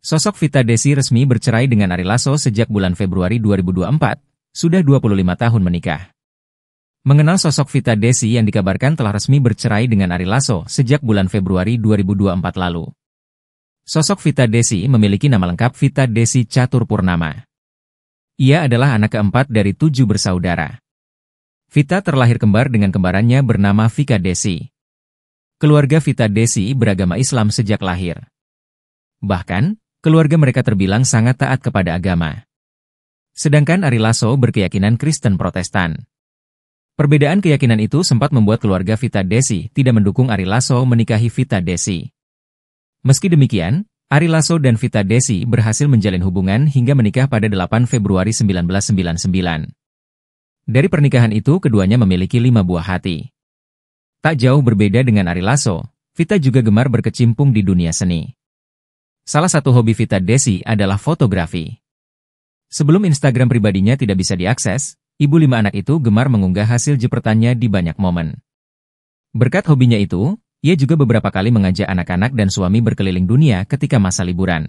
Sosok Vita Desi resmi bercerai dengan Ari Lasso sejak bulan Februari 2024, sudah 25 tahun menikah. Mengenal sosok Vita Desi yang dikabarkan telah resmi bercerai dengan Ari Lasso sejak bulan Februari 2024 lalu. Sosok Vita Desi memiliki nama lengkap Vita Desi Catur Purnama. Ia adalah anak keempat dari tujuh bersaudara. Vita terlahir kembar dengan kembarannya bernama Vika Desi. Keluarga Vita Desi beragama Islam sejak lahir. Bahkan, keluarga mereka terbilang sangat taat kepada agama. Sedangkan Ari Lasso berkeyakinan Kristen Protestan. Perbedaan keyakinan itu sempat membuat keluarga Vita Desi tidak mendukung Ari Lasso menikahi Vita Desi. Meski demikian, Ari Lasso dan Vita Desi berhasil menjalin hubungan hingga menikah pada 8 Februari 1999. Dari pernikahan itu, keduanya memiliki lima buah hati. Tak jauh berbeda dengan Ari Lasso, Vita juga gemar berkecimpung di dunia seni. Salah satu hobi Vita Desi adalah fotografi. Sebelum Instagram pribadinya tidak bisa diakses, ibu lima anak itu gemar mengunggah hasil jepretannya di banyak momen. Berkat hobinya itu, ia juga beberapa kali mengajak anak-anak dan suami berkeliling dunia ketika masa liburan.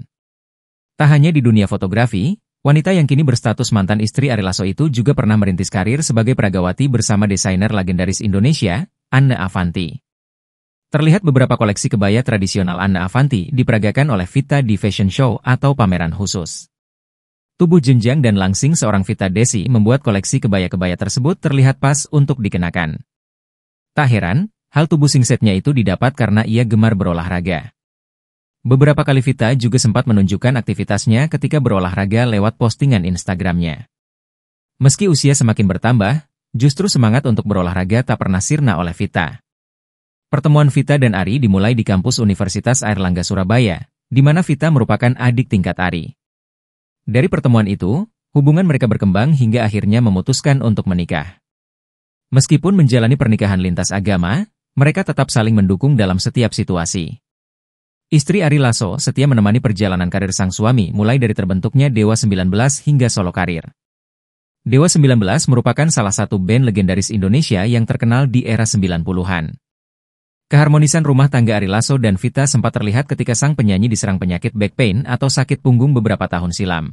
Tak hanya di dunia fotografi, wanita yang kini berstatus mantan istri Ari Lasso itu juga pernah merintis karir sebagai peragawati bersama desainer legendaris Indonesia, Anne Avanti. Terlihat beberapa koleksi kebaya tradisional Anna Avanti diperagakan oleh Vita di fashion show atau pameran khusus. Tubuh jenjang dan langsing seorang Vita Desi membuat koleksi kebaya-kebaya tersebut terlihat pas untuk dikenakan. Tak heran, hal tubuh singsetnya itu didapat karena ia gemar berolahraga. Beberapa kali Vita juga sempat menunjukkan aktivitasnya ketika berolahraga lewat postingan Instagramnya. Meski usia semakin bertambah, justru semangat untuk berolahraga tak pernah sirna oleh Vita. Pertemuan Vita dan Ari dimulai di kampus Universitas Airlangga Surabaya, di mana Vita merupakan adik tingkat Ari. Dari pertemuan itu, hubungan mereka berkembang hingga akhirnya memutuskan untuk menikah. Meskipun menjalani pernikahan lintas agama, mereka tetap saling mendukung dalam setiap situasi. Istri Ari Lasso setia menemani perjalanan karir sang suami mulai dari terbentuknya Dewa 19 hingga solo karir. Dewa 19 merupakan salah satu band legendaris Indonesia yang terkenal di era 90-an. Keharmonisan rumah tangga Ari Lasso dan Vita sempat terlihat ketika sang penyanyi diserang penyakit back pain atau sakit punggung beberapa tahun silam.